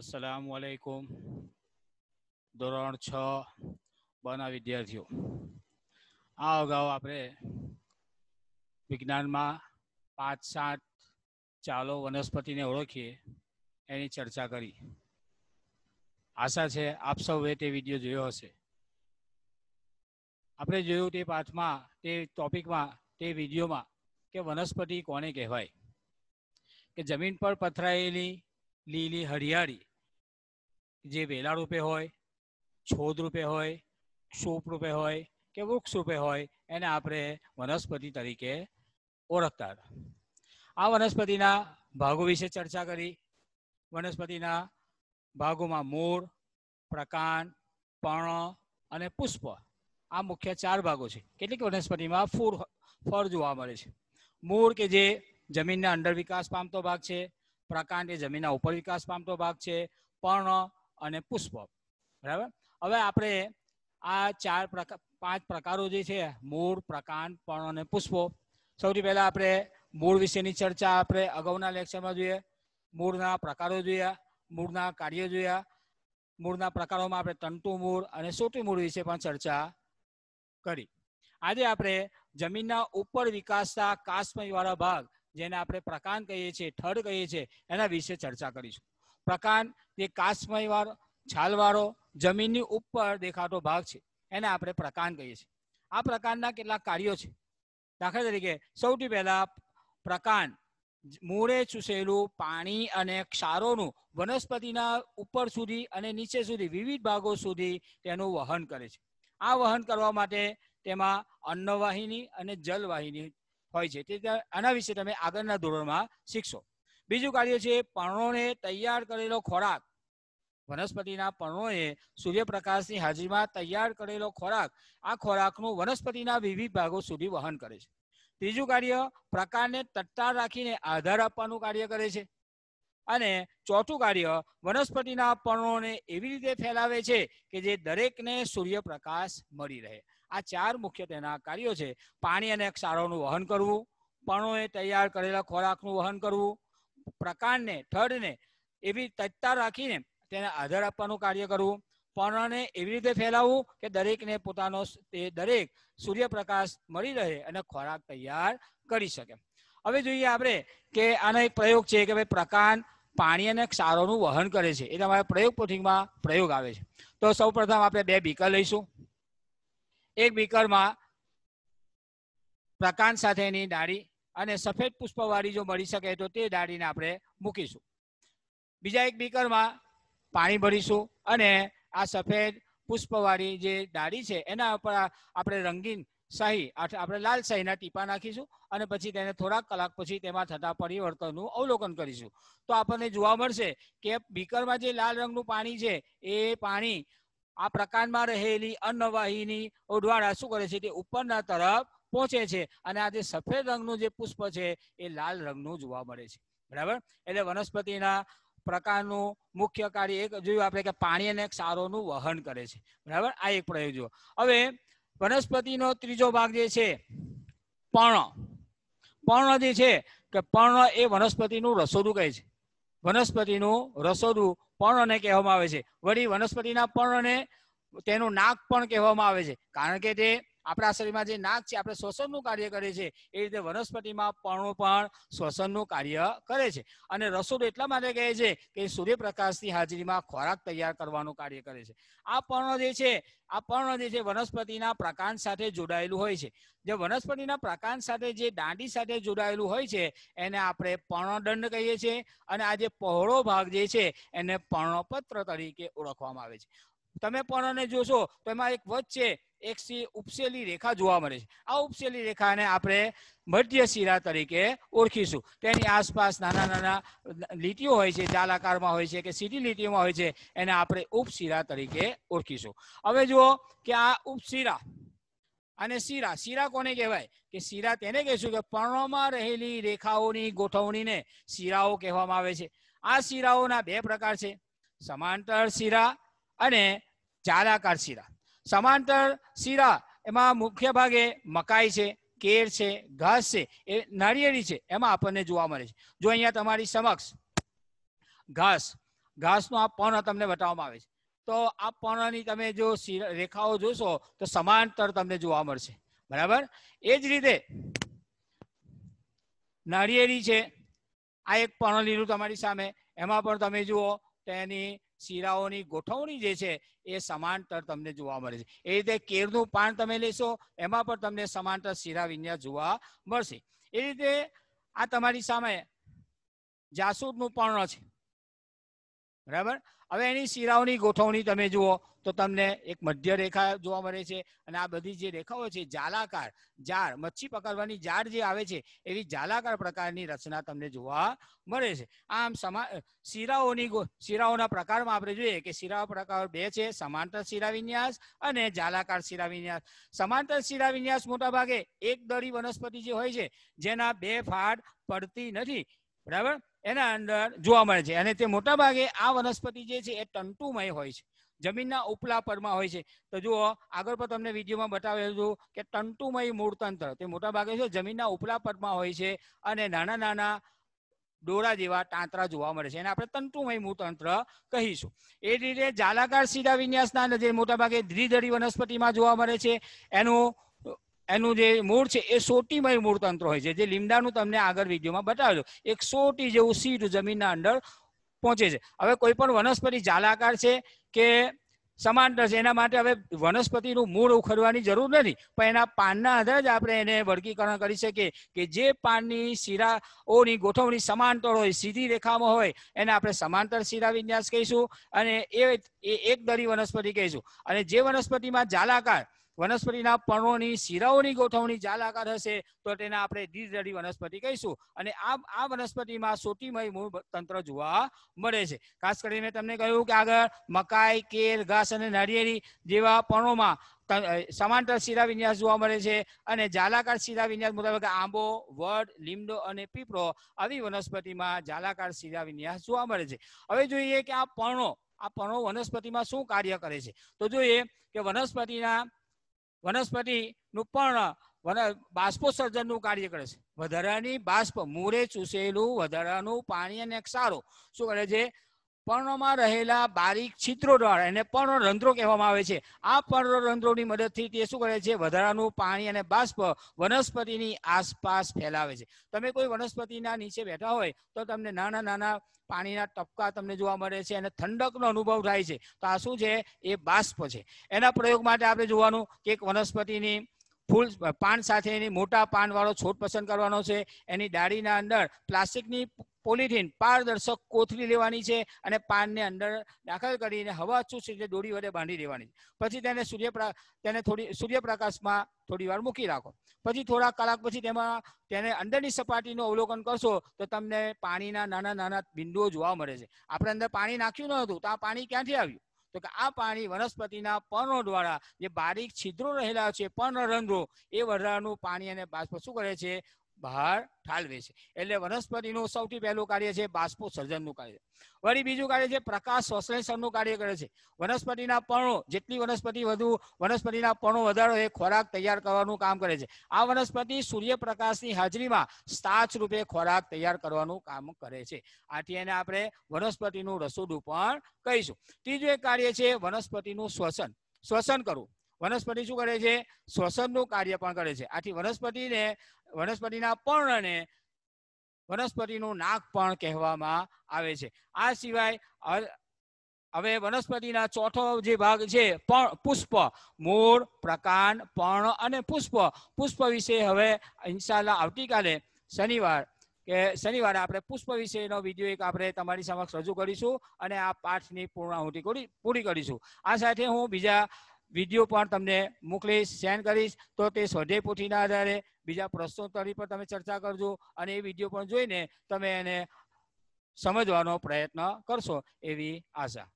અસલામ વાલેકુમ ધોરણ છ બના વિદ્યાર્થીઓ આ અગાઉ આપણે વિજ્ઞાનમાં પાંચ સાત ચાલો વનસ્પતિને ઓળખીએ એની ચર્ચા કરી આશા છે આપ સૌએ તે વિડીયો જોયો હશે આપણે જોયું તે પાઠમાં તે ટોપિકમાં તે વિડીયોમાં કે વનસ્પતિ કોને કહેવાય કે જમીન પર પથરાયેલી લીલી હરિયાળી જે વેલા રૂપે હોય છોડ રૂપે હોય સૂપ રૂપે હોય કે વૃક્ષ રૂપે હોય એને આપણે વનસ્પતિ તરીકે ઓળખતા આ વનસ્પતિના ભાગો વિશે ચર્ચા કરી વનસ્પતિના ભાગોમાં મૂળ પ્રકાંડ પર્ણ અને પુષ્પ આ મુખ્ય ચાર ભાગો છે કેટલીક વનસ્પતિમાં ફૂલ ફળ જોવા મળે છે મૂળ કે જે જમીનના અંદર વિકાસ પામતો ભાગ છે પ્રકાંડ એ જમીનના ઉપર વિકાસ પામતો ભાગ છે પર્ણ અને પુષ્પ બરાબર હવે આપણે આ ચાર પ્રકાર પાંચ પ્રકારો જે છે મૂળ પ્રકાંડ પણ અને પુષ્પો સૌથી પહેલા આપણે મૂળ વિશેની ચર્ચા આપણે અગાઉના લેક્ચરમાં જોઈએ મૂળના પ્રકારો જોયા મૂળના કાર્યો જોયા મૂળના પ્રકારોમાં આપણે તંતુ મૂળ અને સોટી મૂળ વિશે પણ ચર્ચા કરી આજે આપણે જમીનના ઉપર વિકાસતા કાસ્મયવાળા ભાગ જેને આપણે પ્રકાંડ કહીએ છીએ થડ કહીએ છીએ એના વિશે ચર્ચા કરીશું પ્રકાંડ તે કાશમય વાળો છાલવાળો જમીનની ઉપર દેખાતો ભાગ છે એને આપણે પ્રકાંડ કહીએ છીએ આ પ્રકારના કેટલાક કાર્યો છે દાખલા તરીકે સૌથી પહેલા પ્રકાંડ મૂળે ચૂસેલું પાણી અને ક્ષારોનું વનસ્પતિના ઉપર સુધી અને નીચે સુધી વિવિધ ભાગો સુધી તેનું વહન કરે છે આ વહન કરવા માટે તેમાં અન્નવાહિની અને જલવાહિની હોય છે તે આના વિશે તમે આગળના ધોરણમાં શીખશો બીજું કાર્ય છે પર્ણોને તૈયાર કરેલો ખોરાક વનસ્પતિના પર્ણોએ સૂર્યપ્રકાશની હાજરીમાં તૈયાર કરેલો ખોરાક આ ખોરાકનું વનસ્પતિના વિવિધ ભાગો સુધી વહન કરે છે ત્રીજું કાર્ય પ્રકારને તટતા રાખીને આધાર આપવાનું કાર્ય કરે છે અને ચોથું કાર્ય વનસ્પતિના પર્ણોને એવી રીતે ફેલાવે છે કે જે દરેકને સૂર્યપ્રકાશ મળી રહે આ ચાર મુખ્ય તેના કાર્યો છે પાણી અને ક્ષારોનું વહન કરવું પર્ણોએ તૈયાર કરેલા ખોરાકનું વહન કરવું પ્રકારને થડને એવી તત્તા રાખીને તેને આધાર આપવાનું કાર્ય કરવું પર્ણને એવી રીતે ફેલાવવું કે દરેકને પોતાનો તે દરેક સૂર્યપ્રકાશ મળી રહે અને ખોરાક તૈયાર કરી શકે હવે જોઈએ આપણે કે આનો એક પ્રયોગ છે કે ભાઈ પ્રકાંડ પાણી અને ક્ષારોનું વહન કરે છે એ તમારા પ્રયોગ પોથીમાં પ્રયોગ આવે છે તો સૌપ્રથમ આપણે બે બીકર લઈશું એક બીકરમાં પ્રકાંડ સાથેની ડાળી અને સફેદ પુષ્પવાળી જો મળી શકે તો તે દાળીને આપણે મૂકીશું બીજા એક બીકરમાં પાણી ભરીશું અને આ સફેદ પુષ્પવાળી જે દાળી છે એના ઉપર આપણે રંગીન શાહી આપણે લાલ શાહીના ટીપા નાખીશું અને પછી તેને થોડાક કલાક પછી તેમાં થતા પરિવર્તનનું અવલોકન કરીશું તો આપણને જોવા મળશે કે બીકરમાં જે લાલ રંગનું પાણી છે એ પાણી આ પ્રકારમાં રહેલી અન્નવાહીની દ્વારા શું કરે છે તે ઉપરના તરફ પહોંચે છે અને આ જે સફેદ રંગનું જે પુષ્પ છે એ લાલ રંગનું જોવા મળે છે બરાબર એટલે વનસ્પતિના પ્રકારનું મુખ્ય કાર્ય એક જોયું આપણે કે પાણી અને ક્ષારોનું વહન કરે છે બરાબર આ એક પ્રયોગ જુઓ હવે વનસ્પતિનો ત્રીજો ભાગ જે છે પર્ણ પર્ણ જે છે કે પર્ણ એ વનસ્પતિનું રસોડું કહે છે વનસ્પતિનું રસોડું પર્ણને કહેવામાં આવે છે વળી વનસ્પતિના પર્ણને તેનું નાક પણ કહેવામાં આવે છે કારણ કે તે આપણા શરીરમાં જે નાક છે આપણે શ્વસનનું કાર્ય કરે છે એ રીતે વનસ્પતિમાં પર્ણો પણ શ્વસનનું કાર્ય કરે છે અને રસોડું એટલા માટે કહે છે કે સૂર્યપ્રકાશની હાજરીમાં ખોરાક તૈયાર કરવાનું કાર્ય કરે છે આ પર્ણ જે છે આ પર્ણ જે છે વનસ્પતિના પ્રકાંડ સાથે જોડાયેલું હોય છે જે વનસ્પતિના પ્રકાંડ સાથે જે દાંડી સાથે જોડાયેલું હોય છે એને આપણે પર્ણદંડ કહીએ છીએ અને આ જે પહોળો ભાગ જે છે એને પર્ણપત્ર તરીકે ઓળખવામાં આવે છે તમે પર્ણને જોશો તો એમાં એક વચ્ચે એક ઉપસેલી રેખા જોવા મળે છે આ ઉપસેલી રેખાને આપણે મધ્ય શિરા તરીકે ઓળખીશું તેની આસપાસ નાના નાના લીટીઓ હોય છે જાલાકારમાં હોય છે કે સીધી લીટીઓમાં હોય છે એને આપણે ઉપશિરા તરીકે ઓળખીશું હવે જુઓ કે આ ઉપશિરા અને શિરા શિરા કોને કહેવાય કે શિરા તેને કહેશું કે પર્ણોમાં રહેલી રેખાઓની ગોઠવણીને શિરાઓ કહેવામાં આવે છે આ શિરાઓના બે પ્રકાર છે સમાંતર શિરા અને જાલાકાર શિરા સમાંતર શીરા એમાં મુખ્ય ભાગે મકાઈ છે કેળ છે ઘાસ છે એ નાળિયેરી છે એમાં આપણને જોવા મળે છે જો અહીંયા તમારી સમક્ષ ઘાસ ઘાસનો આ પર્ણ તમને બતાવવામાં આવે છે તો આ પર્ણની તમે જો રેખાઓ જોશો તો સમાંતર તમને જોવા મળશે બરાબર એ જ રીતે નાળિયેરી છે આ એક પર્ણલીનું તમારી સામે એમાં પણ તમે જુઓ તો એની શીરાઓની ગોઠવણી જે છે એ સમાંતર તમને જોવા મળે છે એ રીતે કેરનું પાન તમે લેશો એમાં પણ તમને સમાંતર શીરા વિન્યાસ જોવા મળશે એ રીતે આ તમારી સામે જાસૂદ નું પર્ણ છે બરાબર હવે એની શિરાઓની ગોઠવણી તમે જુઓ તો તમને એક મધ્ય રેખા જોવા મળે છે અને આ બધી જે રેખાઓ છે જાલાકાર જાળ મચ્છી પકડવાની જાળ જે આવે છે એવી જાલાકાર પ્રકારની રચના તમને જોવા મળે છે આમ સમા શિરાઓની શિરાઓના પ્રકારમાં આપણે જોઈએ કે શિરા પ્રકાર બે છે સમાંતર શિરા વિન્યાસ અને જાલાકાર શિરા વિન્યાસ સમાંતર શિરા વિન્યાસ મોટાભાગે એક દળી વનસ્પતિ જે હોય છે જેના બે ફાડ પડતી નથી બરાબર એના અંદર જોવા મળે છે અને તે મોટાભાગે આ વનસ્પતિ જે છે એ તંતુમય હોય છે જમીનના ઉપલા પરમાં હોય છે તો જુઓ આગળ પર તમને વિડીયોમાં બતાવ્યું હતું કે તંતુમય મૂળતંત્ર તે મોટાભાગે છે જમીનના ઉપલા પરમાં હોય છે અને નાના નાના ડોરા જેવા ટાંતરા જોવા મળે છે એને આપણે તંતુમય મૂળતંત્ર કહીશું એ રીતે જાલાકાર શિરા વિન્યાસના જે મોટાભાગે દ્વિદળી વનસ્પતિમાં જોવા મળે છે એનું એનું જે મૂળ છે એ સોટીમય મૂળતંત્ર હોય છે જે લીમડાનું તમને આગળ વિડીયોમાં બતાવ્યું એક સોટી જેવું સીટ જમીનના અંદર પહોંચે છે હવે કોઈ પણ વનસ્પતિ જાલાકાર છે કે સમાંતર છે એના માટે હવે વનસ્પતિનું મૂળ ઉખડવાની જરૂર નથી પણ એના પાનના આધારે જ આપણે એને વર્ગીકરણ કરી શકીએ કે જે પાનની શિરાઓની ગોઠવણી સમાંતર હોય સીધી રેખામાં હોય એને આપણે સમાંતર શિરા વિન્યાસ કહીશું અને એ એક દરી વનસ્પતિ કહીશું અને જે વનસ્પતિમાં જાલાકાર વનસ્પતિના પર્ણોની શિરાઓની ગોઠવણી જાલાકાર હશે તો તેને આપણે દ્વિદળી વનસ્પતિ કહીશું અને આ આ વનસ્પતિમાં સોટીમય મૂળ તંત્ર જોવા મળે છે ખાસ કરીને તમને કહ્યું કે આગળ મકાઈ કેર ઘાસ અને નારિયેળી જેવા પણોમાં સમાંતર વિન્યાસ જોવા મળે છે અને જાલાકાર વિન્યાસ મુતાબક આંબો વડ લીમડો અને પીપળો આવી વનસ્પતિમાં જાલાકાર વિન્યાસ જોવા મળે છે હવે જોઈએ કે આ પર્ણો આ પણો વનસ્પતિમાં શું કાર્ય કરે છે તો જોઈએ કે વનસ્પતિના વનસ્પતિનું પણ બાષ્પોસર્જનનું કાર્ય કરે છે વધારાની બાષ્પ મૂરે ચૂસેલું વધારાનું પાણી અને ક્ષારો શું કરે છે પર્ણોમાં રહેલા બારીક છિદ્રો દ્વારા એને પર્ણ રંધ્રો કહેવામાં આવે છે આ પર્ણ રંધ્રોની મદદથી તે શું કરે છે વધારાનું પાણી અને બાષ્પ વનસ્પતિની આસપાસ ફેલાવે છે તમે કોઈ વનસ્પતિના નીચે બેઠા હોય તો તમને નાના નાના પાણીના ટપકા તમને જોવા મળે છે અને ઠંડકનો અનુભવ થાય છે તો આ શું છે એ બાષ્પ છે એના પ્રયોગ માટે આપણે જોવાનું કે એક વનસ્પતિની ફૂલ પાન સાથે એની મોટા પાનવાળો છોડ પસંદ કરવાનો છે એની ડાળીના અંદર પ્લાસ્ટિકની પોલિથીન પારદર્શક કોથળી લેવાની છે અને પાનને અંદર દાખલ કરીને હવા ચૂસ રીતે વડે બાંધી દેવાની પછી તેને સૂર્યપ્રા તેને થોડી સૂર્યપ્રકાશમાં થોડી વાર મૂકી રાખો પછી થોડા કલાક પછી તેમાં તેને અંદરની સપાટીનું અવલોકન કરશો તો તમને પાણીના નાના નાના બિંદુઓ જોવા મળે છે આપણે અંદર પાણી નાખ્યું ન હતું તો આ પાણી ક્યાંથી આવ્યું તો કે આ પાણી વનસ્પતિના પર્ણો દ્વારા જે બારીક છિદ્રો રહેલા છે પર્ણ રંધ્રો એ વધારાનું પાણી અને બાષ્પ શું કરે છે બહાર ઠાલવે છે એટલે વનસ્પતિનું સૌથી પહેલું કાર્ય છે સર્જનનું કાર્ય વળી બીજું કાર્ય છે પ્રકાશ સંશ્લેષણનું કાર્ય કરે છે વનસ્પતિના પર્ણો જેટલી વનસ્પતિ વધુ વનસ્પતિના પર્ણો વધારો એ ખોરાક તૈયાર કરવાનું કામ કરે છે આ વનસ્પતિ સૂર્યપ્રકાશની હાજરીમાં સ્ટાચ રૂપે ખોરાક તૈયાર કરવાનું કામ કરે છે આથી એને આપણે વનસ્પતિનું રસોડું પણ કહીશું ત્રીજું એક કાર્ય છે વનસ્પતિનું શ્વસન શ્વસન કરવું વનસ્પતિ શું કરે છે શ્વસનનું કાર્ય પણ કરે છે આથી વનસ્પતિને વનસ્પતિના પર્ણને વનસ્પતિનું નાક પણ કહેવામાં આવે છે આ સિવાય હવે વનસ્પતિના ચોથો જે ભાગ છે પુષ્પ મૂળ પ્રકાંડ પર્ણ અને પુષ્પ પુષ્પ વિશે હવે ઇન્શાલ્લા આવતીકાલે શનિવાર કે શનિવારે આપણે પુષ્પ વિષયનો વિડીયો એક આપણે તમારી સમક્ષ રજૂ કરીશું અને આ પાઠની પૂર્ણાહુતિ પૂરી કરીશું આ સાથે હું બીજા વિડીયો પણ તમને મોકલીશ સેન્ડ કરીશ તો તે સ્વધેય પોથીના આધારે બીજા પ્રશ્નોત્તરી પર તમે ચર્ચા કરજો અને એ વિડીયો પણ જોઈને તમે એને સમજવાનો પ્રયત્ન કરશો એવી આશા